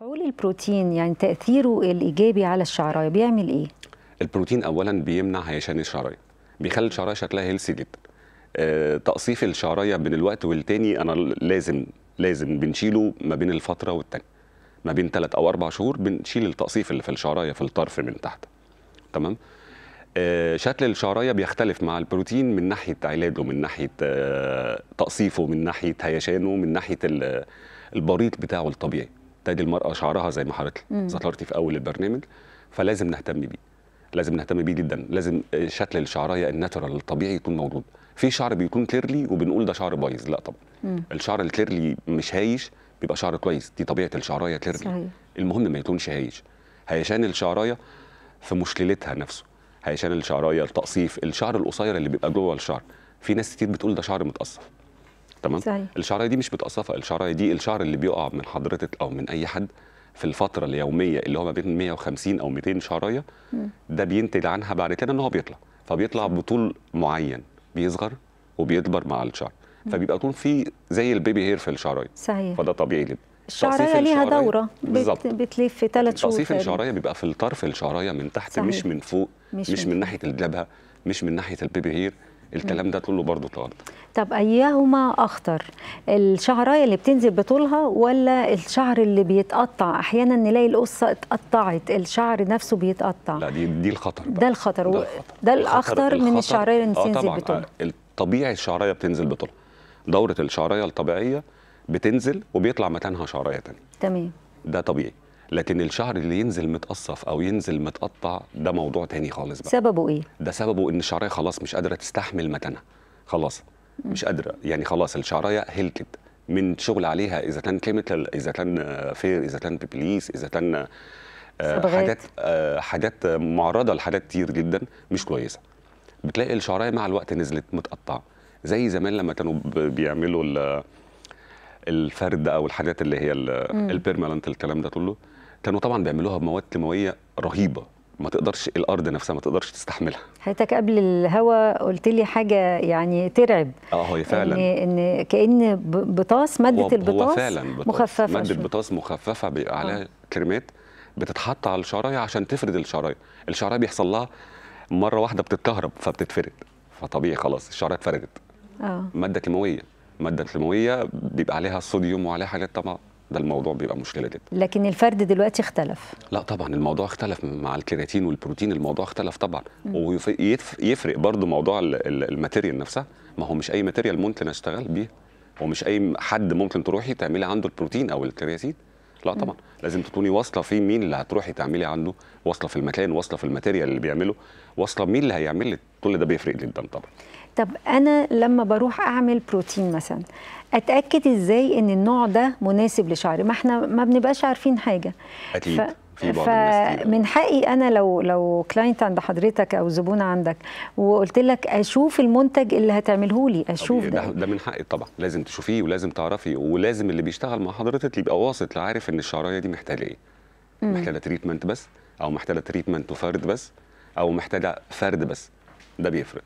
فعول البروتين يعني تاثيره الايجابي على الشعرايه بيعمل ايه البروتين اولا بيمنع هيشان الشعرايه بيخلي الشعرايه شكلها هيلثي جدا آه، تقصيف الشعرايه بين الوقت والتاني انا لازم لازم بنشيله ما بين الفتره والتانيه ما بين ثلاث او اربع شهور بنشيل التقصيف اللي في الشعرايه في الطرف من تحت تمام آه، شكل الشعرايه بيختلف مع البروتين من ناحيه علاجه من ناحيه آه، تقصيفه من ناحيه هيشانه من ناحيه البريط بتاعه الطبيعي تاج المرأة شعرها زي ما حضرتك ذكرتي في أول البرنامج فلازم نهتم بيه لازم نهتم بيه جدا لازم شكل الشعرايه الناتورال الطبيعي يكون موجود في شعر بيكون كليرلي وبنقول ده شعر بايظ لا طبعا الشعر الكليرلي مش هايش بيبقى شعر كويس دي طبيعه الشعرايه كليرلي صحيح. المهم ما يكونش هايش هيشان الشعرايه في مشكلتها نفسه هيشان الشعرايه التقصيف الشعر القصير اللي بيبقى جوه الشعر في ناس كتير بتقول ده شعر متقصف تمام صحيح. الشعريه دي مش متقصفه الشعريه دي الشعر اللي بيقع من حضرتك او من اي حد في الفتره اليوميه اللي هو ما بين 150 او 200 شعريه ده بينتج عنها بعد كده ان هو بيطلع فبيطلع بطول معين بيصغر وبيكبر مع الشعر فبيبقى طول في زي البيبي هير في الشعرايه صحيح فده طبيعي جدا الشعرايه ليها دوره بالظبط بتلف في ثلاث شهور تقصيف الشعرايه بيبقى في الطرف الشعرايه من تحت صحيح. مش من فوق مش, مش من, من ناحيه الجبهه مش من ناحيه البيبي هير الكلام ده طوله برضه طوال طب ايهما اخطر الشعرايه اللي بتنزل بطولها ولا الشعر اللي بيتقطع احيانا نلاقي القصه اتقطعت الشعر نفسه بيتقطع لا دي دي الخطر بقى. ده الخطر ده, الاخطر من الشعرايه اللي آه بتنزل آه طبعًا. بطولها آه، طبيعي الشعرايه بتنزل بطولها دوره الشعرايه الطبيعيه بتنزل وبيطلع مكانها شعرايه ثانيه تمام ده طبيعي لكن الشعر اللي ينزل متقصف او ينزل متقطع ده موضوع تاني خالص بقى سببه ايه ده سببه ان الشعريه خلاص مش قادره تستحمل متنها خلاص مش قادره يعني خلاص الشعريه هلكت من شغل عليها اذا كان كيميكال اذا كان فير اذا كان بيبليس اذا كان آه، حاجات آه، حاجات معرضه لحاجات كتير جدا مش كويسه بتلاقي الشعرايه مع الوقت نزلت متقطعه زي زمان لما كانوا بيعملوا الفرد او الحاجات اللي هي البيرمالنت الكلام ده كله كانوا طبعا بيعملوها بمواد كيماويه رهيبه ما تقدرش الارض نفسها ما تقدرش تستحملها حضرتك قبل الهوا قلت لي حاجه يعني ترعب اه هي فعلا ان, إن كان بطاس ماده البطاس فعلا بطاس مخففه ماده البطاس مخففه بيبقى آه. عليها كريمات بتتحط على الشرايه عشان تفرد الشرايه الشرايه بيحصل لها مره واحده بتتكهرب فبتتفرد فطبيعي خلاص الشرايه اتفردت اه ماده كيماويه ماده كيماويه بيبقى عليها صوديوم وعليها حاجات طبعا ده الموضوع بيبقى مشكله جدا لكن الفرد دلوقتي اختلف لا طبعا الموضوع اختلف مع الكرياتين والبروتين الموضوع اختلف طبعا ويفرق برضو موضوع الماتيريال نفسها ما هو مش اي ماتيريال ممكن اشتغل بيه ومش اي حد ممكن تروحي تعملي عنده البروتين او الكرياتين لا طبعا م. لازم تكوني واصله في مين اللي هتروحي تعملي عنده واصله في المكان واصله في الماتيريال اللي بيعمله واصله مين اللي هيعمل لك كل ده بيفرق جدا طبعا طب انا لما بروح اعمل بروتين مثلا اتاكد ازاي ان النوع ده مناسب لشعري ما احنا ما بنبقاش عارفين حاجه اكيد ف... فمن حقي انا لو لو كلاينت عند حضرتك او زبون عندك وقلت لك اشوف المنتج اللي هتعمله لي اشوف ده ده من حقي طبعا لازم تشوفيه ولازم تعرفي ولازم اللي بيشتغل مع حضرتك يبقى واثق عارف ان الشعرايه دي محتاجه ايه محتاجه تريتمنت بس او محتاجه تريتمنت وفرد بس او محتاجه فرد بس ده بيفرق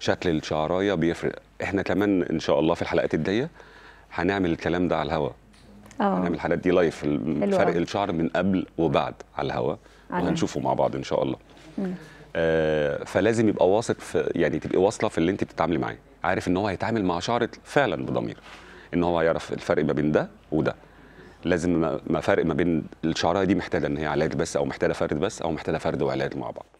شكل الشعرايه بيفرق احنا كمان ان شاء الله في الحلقات الجايه هنعمل الكلام ده على الهوا آه. هنعمل الحلقات دي لايف فرق الشعر من قبل وبعد على الهوا وهنشوفه مع بعض ان شاء الله آه فلازم يبقى واثق في يعني تبقي واصله في اللي انت بتتعاملي معاه عارف ان هو هيتعامل مع شعرك فعلا بضمير ان هو هيعرف الفرق ما بين ده وده لازم ما فرق ما بين الشعرايه دي محتاجه ان هي علاج بس او محتاجه فرد بس او محتاجه فرد وعلاج مع بعض